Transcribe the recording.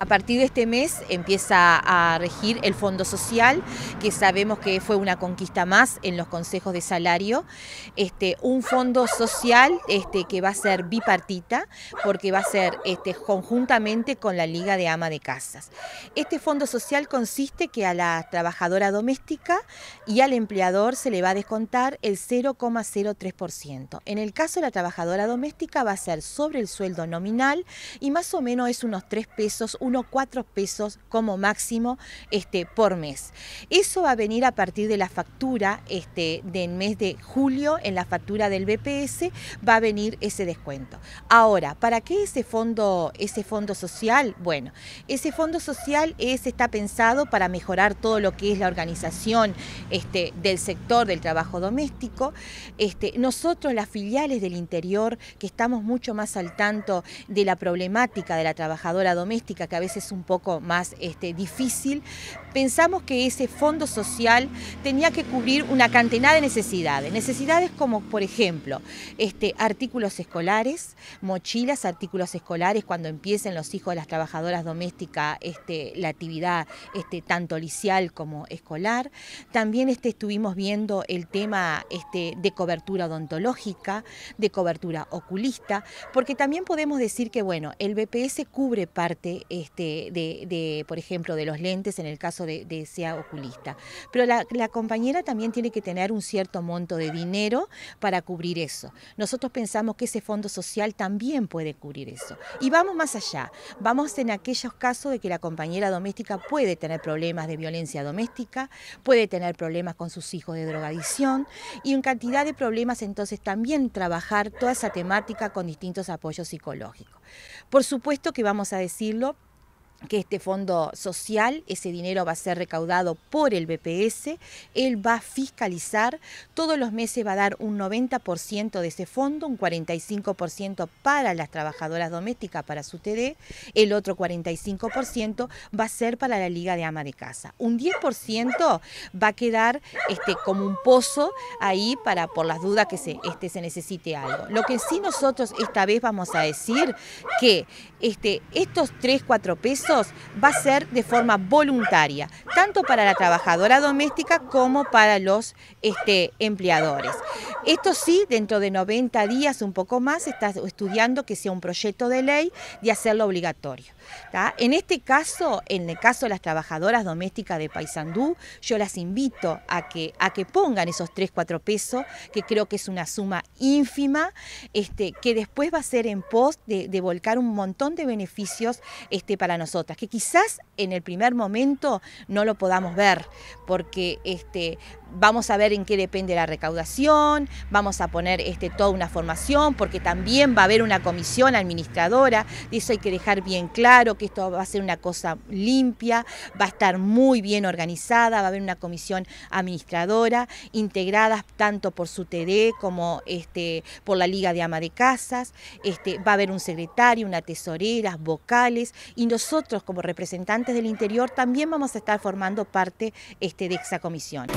A partir de este mes empieza a regir el Fondo Social, que sabemos que fue una conquista más en los consejos de salario. Este, un fondo social este, que va a ser bipartita, porque va a ser este, conjuntamente con la Liga de Ama de Casas. Este fondo social consiste que a la trabajadora doméstica y al empleador se le va a descontar el 0,03%. En el caso de la trabajadora doméstica va a ser sobre el sueldo nominal y más o menos es unos 3 pesos unos 4 pesos como máximo este, por mes. Eso va a venir a partir de la factura este, del mes de julio, en la factura del BPS, va a venir ese descuento. Ahora, ¿para qué ese fondo, ese fondo social? Bueno, ese fondo social es, está pensado para mejorar todo lo que es la organización este, del sector del trabajo doméstico. Este, nosotros, las filiales del interior, que estamos mucho más al tanto de la problemática de la trabajadora doméstica que a veces un poco más este, difícil, pensamos que ese fondo social tenía que cubrir una cantidad de necesidades. Necesidades como, por ejemplo, este, artículos escolares, mochilas, artículos escolares cuando empiecen los hijos de las trabajadoras domésticas este, la actividad este, tanto licial como escolar. También este, estuvimos viendo el tema este, de cobertura odontológica, de cobertura oculista, porque también podemos decir que, bueno, el BPS cubre parte... Este, de, por ejemplo, de los lentes en el caso de, sea oculista. Pero la, la, compañera también tiene que tener un cierto monto de dinero para cubrir eso. Nosotros pensamos que ese fondo social también puede cubrir eso. Y vamos más allá, vamos en aquellos casos de que la compañera doméstica puede tener problemas de violencia doméstica, puede tener problemas con sus hijos de drogadicción y en cantidad de problemas entonces también trabajar toda esa temática con distintos apoyos psicológicos. Por supuesto que vamos a decirlo, que este fondo social, ese dinero va a ser recaudado por el BPS, él va a fiscalizar, todos los meses va a dar un 90% de ese fondo, un 45% para las trabajadoras domésticas, para su TD, el otro 45% va a ser para la Liga de Ama de Casa. Un 10% va a quedar este, como un pozo ahí para por las dudas que se, este, se necesite algo. Lo que sí nosotros esta vez vamos a decir que este, estos 3, 4 pesos va a ser de forma voluntaria, tanto para la trabajadora doméstica como para los este, empleadores. Esto sí, dentro de 90 días, un poco más, ...estás estudiando que sea un proyecto de ley de hacerlo obligatorio. En este caso, en el caso de las trabajadoras domésticas de Paysandú, yo las invito a que, a que pongan esos 3, 4 pesos, que creo que es una suma ínfima, este, que después va a ser en pos de, volcar un montón de beneficios este, para nosotras, que quizás en el primer momento no lo podamos ver, porque este, vamos a ver en qué depende la recaudación, vamos a poner este, toda una formación, porque también va a haber una comisión administradora, de eso hay que dejar bien claro que esto va a ser una cosa limpia, va a estar muy bien organizada, va a haber una comisión administradora, integrada tanto por su TD como este, por la Liga de Ama de Casas, este, va a haber un secretario, una tesorera, vocales, y nosotros como representantes del interior también vamos a estar formando parte este, de esa comisión.